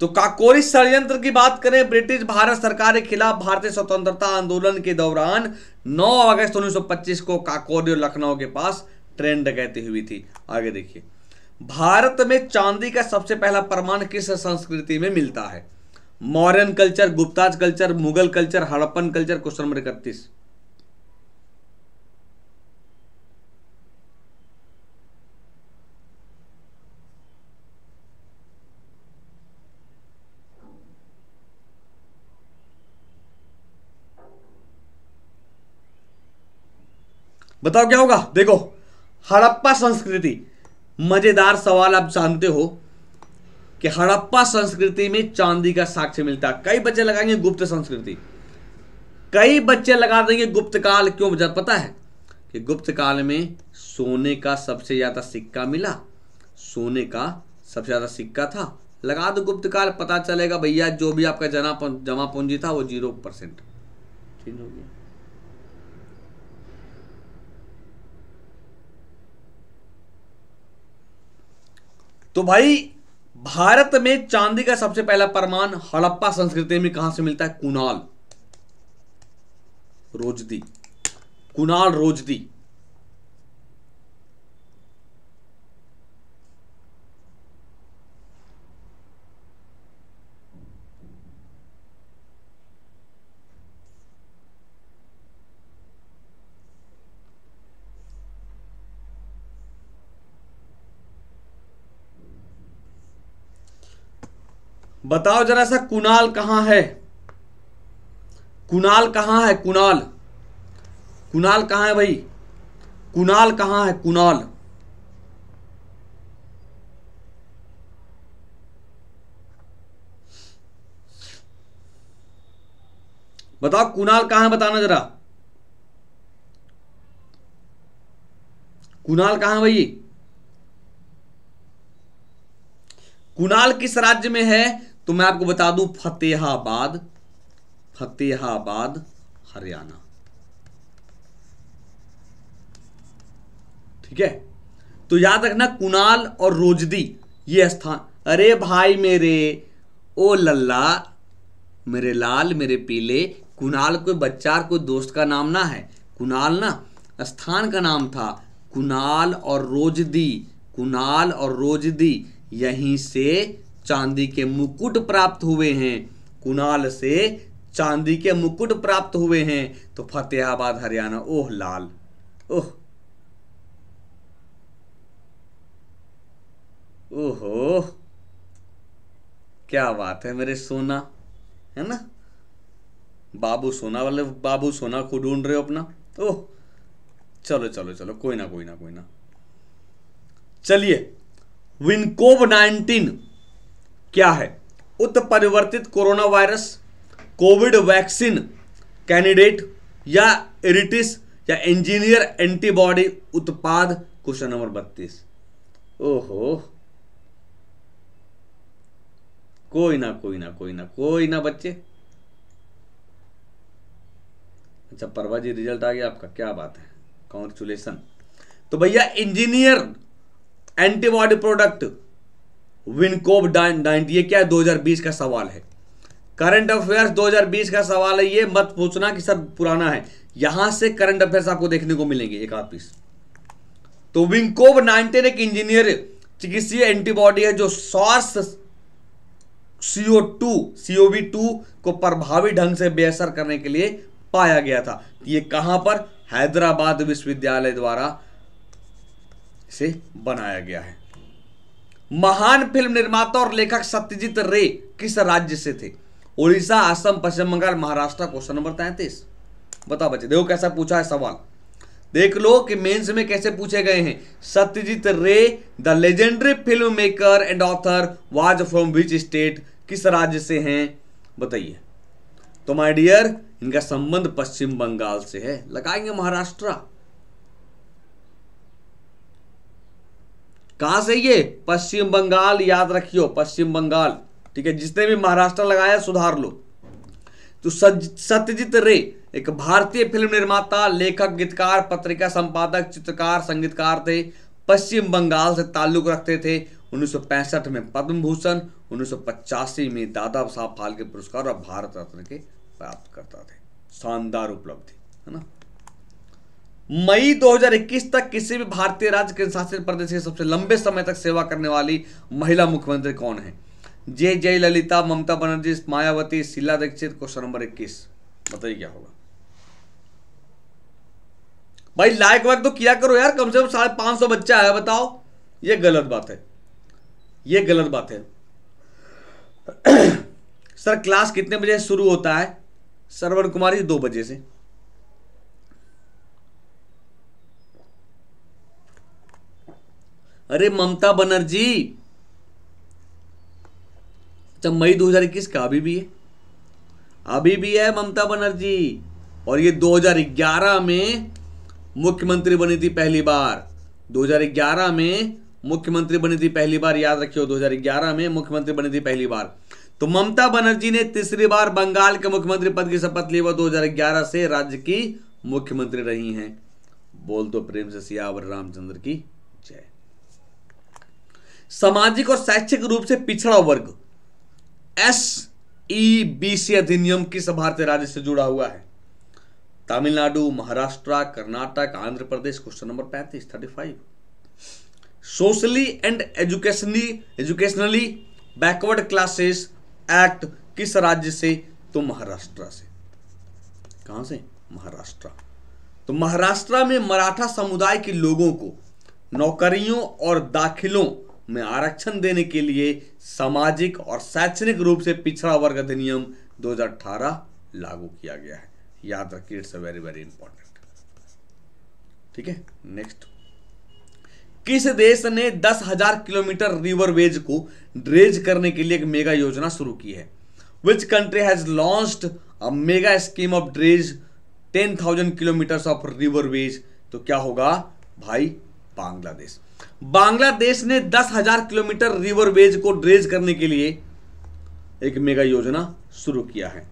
तो काकोरी षडयंत्र की बात करें ब्रिटिश भारत सरकार के खिलाफ भारतीय स्वतंत्रता आंदोलन के दौरान 9 अगस्त 1925 को काकोरी और लखनऊ के पास ट्रेंड कहती हुई थी आगे देखिए भारत में चांदी का सबसे पहला प्रमाण किस संस्कृति में मिलता है Mauryan culture Guptas culture Mughal culture Harappan culture question number इकतीस बताओ क्या होगा देखो हड़प्पा संस्कृति मजेदार सवाल आप जानते हो कि हड़प्पा संस्कृति में चांदी का साक्ष्य मिलता है कई बच्चे लगाएंगे गुप्त संस्कृति कई बच्चे लगा देंगे गुप्त काल क्यों पता है कि गुप्त काल में सोने का सबसे ज्यादा सिक्का मिला सोने का सबसे ज्यादा सिक्का था लगा दो गुप्त काल पता चलेगा भैया जो भी आपका जमा पूंजी था वो जीरो परसेंट चेंज हो गया तो भाई भारत में चांदी का सबसे पहला प्रमाण हड़प्पा संस्कृति में कहां से मिलता है कुणाल रोजदी कुणाल रोजदी बताओ जरा सा कुणाल कहाँ है कुणाल कहाँ है कुणाल कुणाल कहाँ है भाई कुणाल कहाँ है कुणाल बताओ कुणाल कहाँ है बताना जरा कुणाल कहाँ है भाई कुणाल किस राज्य में है तो मैं आपको बता दूं फतेहाबाद फतेहाबाद हरियाणा ठीक है तो याद रखना कुणाल और रोजदी ये स्थान अरे भाई मेरे ओ लल्ला मेरे लाल मेरे पीले कुणाल कोई बच्चा कोई दोस्त का नाम ना है कुणाल ना स्थान का नाम था कुणाल और रोजदी कुणाल और रोजदी यहीं से चांदी के मुकुट प्राप्त हुए हैं कुणाल से चांदी के मुकुट प्राप्त हुए हैं तो फतेहाबाद हरियाणा ओह लाल ओह ओहो क्या बात है मेरे सोना है ना बाबू सोना वाले बाबू सोना को ढूंढ रहे हो अपना ओह चलो चलो चलो कोई ना कोई ना कोई ना चलिए विनकोव नाइनटीन क्या है उत्परिवर्तित coronavirus covid vaccine candidate या इरिटिस या इंजीनियर एंटीबॉडी उत्पाद क्वेश्चन नंबर बत्तीस ओहो कोई ना कोई ना कोई ना कोई ना बच्चे अच्छा परवा जी रिजल्ट आ गया आपका क्या बात है कॉन्ग्रेचुलेसन तो भैया engineer antibody product Vincov ninety ये क्या है 2020 का सवाल है करंट अफेयर्स 2020 का सवाल है ये मत पूछना कि सब पुराना है यहां से करंट अफेयर्स आपको देखने को मिलेंगे एक आध पीस तो विंकोब नाइनटीन एक इंजीनियर चिकित्सीय एंटीबॉडी है जो SARS CO two COV two को प्रभावी ढंग से बेअसर करने के लिए पाया गया था ये कहां पर हैदराबाद विश्वविद्यालय द्वारा से बनाया गया है महान फिल्म निर्माता और लेखक सत्यजीत रे किस राज्य से थे ओडिशा असम पश्चिम बंगाल महाराष्ट्र क्वेश्चन नंबर तैतीस बताओ बच्चे देखो कैसा पूछा है सवाल देख लो कि मेंस में कैसे पूछे गए हैं Satyajit Ray the legendary film maker and author was from which state किस राज्य से हैं बताइए तो माय डियर इनका संबंध पश्चिम बंगाल से है लगाएंगे महाराष्ट्र कहाँ से ये पश्चिम बंगाल याद रखियो पश्चिम बंगाल ठीक है जिसने भी महाराष्ट्र लगाया सुधार लो तो सत्यजीत रे एक भारतीय फिल्म निर्माता लेखक गीतकार पत्रिका संपादक चित्रकार संगीतकार थे पश्चिम बंगाल से ताल्लुक रखते थे 1965 में पद्म भूषण उन्नीस में दादा साहब फाल्के पुरस्कार और भारत रत्न के प्राप्त करता थे शानदार उपलब्धि है ना मई 2021 तक किसी भी भारतीय राज्य के शासित प्रदेश के सबसे लंबे समय तक सेवा करने वाली महिला मुख्यमंत्री कौन है Jaya Jayalalithaa Mamata Banerjee Mayawati Sheila Dikshit question number इक्कीस बताइए क्या होगा भाई लाइक वाइक तो किया करो यार कम से कम साढ़े पांच सौ बच्चा है बताओ ये गलत बात है ये गलत बात है सर क्लास कितने बजे शुरू होता है सरवण कुमारी दो बजे से अरे ममता बनर्जी अच्छा मई 2021 का अभी भी है अभी भी है ममता बनर्जी और ये 2011 में मुख्यमंत्री बनी थी पहली बार 2011 में मुख्यमंत्री बनी थी पहली बार याद रखियो 2011 में मुख्यमंत्री बनी थी पहली बार तो ममता बनर्जी ने तीसरी बार बंगाल के मुख्यमंत्री पद की शपथ ली वह 2011 से राज्य की मुख्यमंत्री रही हैं बोल दो तो प्रेम से सियावर रामचंद्र की सामाजिक और शैक्षिक रूप से पिछड़ा वर्ग एस ई बी सी अधिनियम किस भारतीय राज्य से जुड़ा हुआ है तमिलनाडु महाराष्ट्र कर्नाटक आंध्र प्रदेश क्वेश्चन नंबर पैंतीस thirty five socially and educationally educationally backward classes act किस राज्य से तो महाराष्ट्र से कहां से महाराष्ट्र तो महाराष्ट्र में मराठा समुदाय के लोगों को नौकरियों और दाखिलों में आरक्षण देने के लिए सामाजिक और शैक्षणिक रूप से पिछड़ा वर्ग अधिनियम 2018 लागू किया गया है याद रखिए इट्स वेरी वेरी इंपॉर्टेंट ठीक है नेक्स्ट किस देश ने दस हजार किलोमीटर रिवरवेज को ड्रेज करने के लिए एक मेगा योजना शुरू की है which country has launched a mega scheme of dredge ten thousand kilometre of riverways तो क्या होगा भाई बांग्लादेश बांग्लादेश ने दस हजार किलोमीटर वेज को ड्रेज करने के लिए एक मेगा योजना शुरू किया है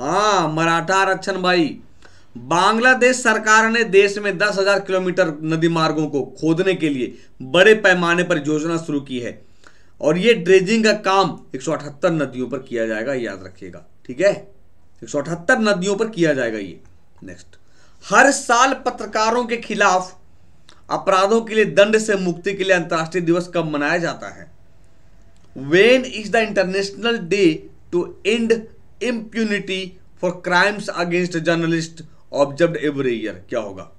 हाँ मराठा आरक्षण भाई बांग्लादेश सरकार ने देश में दस हजार किलोमीटर नदी मार्गों को खोदने के लिए बड़े पैमाने पर योजना शुरू की है और यह ड्रेजिंग का काम 178 नदियों पर किया जाएगा याद रखिएगा ठीक है 178 नदियों पर किया जाएगा ये नेक्स्ट हर साल पत्रकारों के खिलाफ अपराधों के लिए दंड से मुक्ति के लिए अंतर्राष्ट्रीय दिवस कब मनाया जाता है when is the international day to end impunity for crimes against journalist observe every year क्या होगा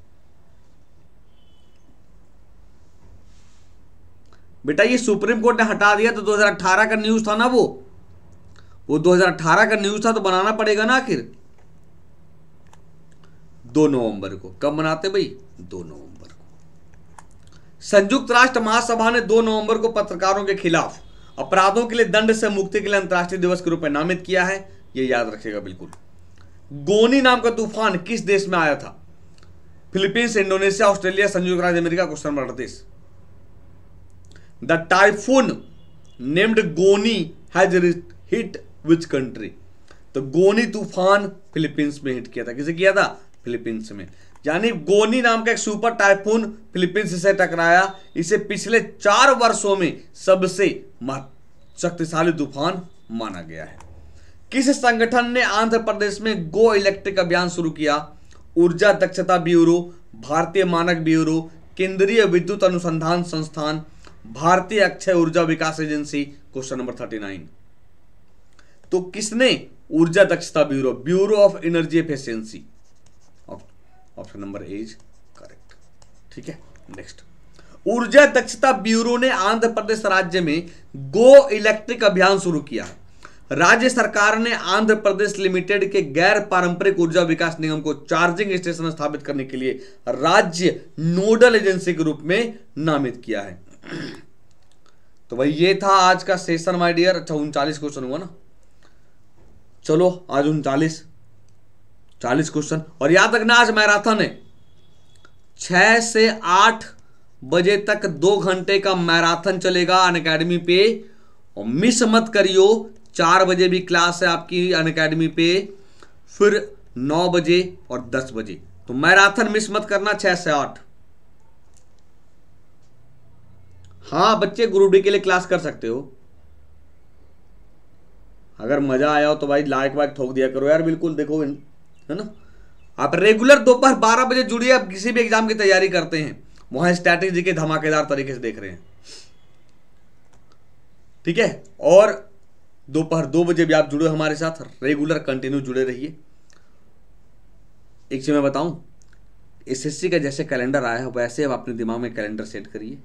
बेटा ये सुप्रीम कोर्ट ने हटा दिया तो 2018 का न्यूज था ना वो वो 2018 का न्यूज था तो बनाना पड़ेगा ना आखिर दो नवंबर को कब मनाते भाई दो नवंबर को संयुक्त राष्ट्र महासभा ने दो नवंबर को पत्रकारों के खिलाफ अपराधों के लिए दंड से मुक्ति के लिए अंतर्राष्ट्रीय दिवस के रूप में नामित किया है यह याद रखिएगा बिल्कुल गोनी नाम का तूफान किस देश में आया था फिलीपींस इंडोनेशिया ऑस्ट्रेलिया संयुक्त राज्य अमेरिका क्वेश्चन नंबर अड़तीस the typhoon named Goni has hit which country तो गोनी तूफान फिलीपींस में हिट किया था किसे किया था फिलीपींस में यानी गोनी नाम का एक सुपर टाइफून फिलीपींस से टकराया इसे पिछले चार वर्षों में सबसे शक्तिशाली तूफान माना गया है किस संगठन ने आंध्र प्रदेश में गो इलेक्ट्रिक अभियान शुरू किया ऊर्जा दक्षता ब्यूरो भारतीय मानक ब्यूरो केंद्रीय विद्युत अनुसंधान संस्थान भारतीय अक्षय ऊर्जा विकास agency question number thirty nine तो किसने ऊर्जा दक्षता bureau bureau of energy efficiency option number A is correct ठीक है नेक्स्ट ऊर्जा दक्षता ब्यूरो ने आंध्र प्रदेश राज्य में गो इलेक्ट्रिक अभियान शुरू किया राज्य सरकार ने आंध्र प्रदेश लिमिटेड के गैर पारंपरिक ऊर्जा विकास निगम को चार्जिंग स्टेशन स्थापित करने के लिए राज्य नोडल एजेंसी के रूप में नामित किया है तो भाई ये था आज का सेशन माय डियर अच्छा उनचालीस क्वेश्चन हुआ ना चलो आज उनचालीस चालीस क्वेश्चन और याद रखना आज मैराथन है छह से आठ बजे तक दो घंटे का मैराथन चलेगा अन अकेडमी पे और मिस मत करियो चार बजे भी क्लास है आपकी अन अकेडमी पे फिर नौ बजे और दस बजे तो मैराथन मिस मत करना छह से आठ हाँ बच्चे ग्रुप डी के लिए क्लास कर सकते हो अगर मज़ा आया हो तो भाई लाइक वाइक ठोक दिया करो यार बिल्कुल देखो है ना आप रेगुलर दोपहर बारह बजे जुड़िए आप किसी भी एग्जाम की तैयारी करते हैं वहां स्ट्रैटेजी के धमाकेदार तरीके से देख रहे हैं ठीक है और दोपहर दो बजे भी आप जुड़े हमारे साथ रेगुलर कंटिन्यू जुड़े रहिए एक चीज मैं बताऊं एसएससी का जैसे कैलेंडर आया है वैसे आप अपने दिमाग में कैलेंडर सेट करिए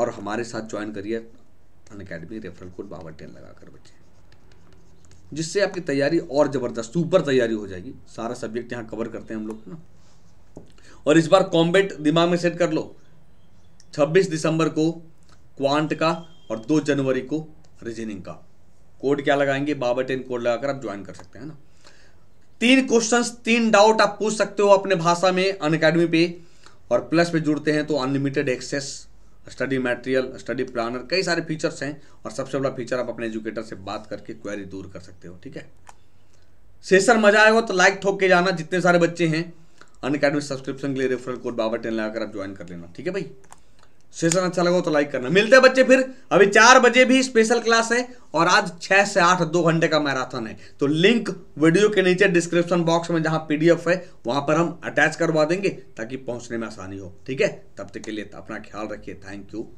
और हमारे साथ ज्वाइन करिए Unacademy referral code Babar ten लगाकर बच्चे जिससे आपकी तैयारी और ज़बरदस्त सुपर तैयारी हो जाएगी सारा सब्जेक्ट यहाँ कवर करते हैं हम लोग ना और इस बार कॉम्बेट दिमाग में सेट कर लो 26 दिसंबर को क्वांट का और 2 जनवरी को रीजनिंग का कोड क्या लगाएंगे बाबा टेन कोड लगाकर आप ज्वाइन कर सकते हैं ना तीन क्वेश्चंस तीन डाउट आप पूछ सकते हो अपने भाषा में अन अकेडमी पे और प्लस पे जुड़ते हैं तो unlimited access study material study planner कई सारे फीचर्स हैं और सबसे बड़ा फीचर आप अपने एजुकेटर से बात करके क्वेरी दूर कर सकते हो ठीक है सेशन मजा आएगा तो लाइक ठोक के जाना जितने सारे बच्चे हैं अन सब्सक्रिप्शन के लिए रेफरल कोड बाबा टेन लगाकर आप ज्वाइन कर लेना ठीक है भाई सेशन अच्छा लगा तो लाइक करना मिलते हैं बच्चे फिर अभी चार बजे भी स्पेशल क्लास है और आज छह से आठ दो घंटे का मैराथन है तो लिंक वीडियो के नीचे डिस्क्रिप्शन बॉक्स में जहां पीडीएफ है वहां पर हम अटैच करवा देंगे ताकि पहुंचने में आसानी हो ठीक है तब तक के लिए तो अपना ख्याल रखिए थैंक यू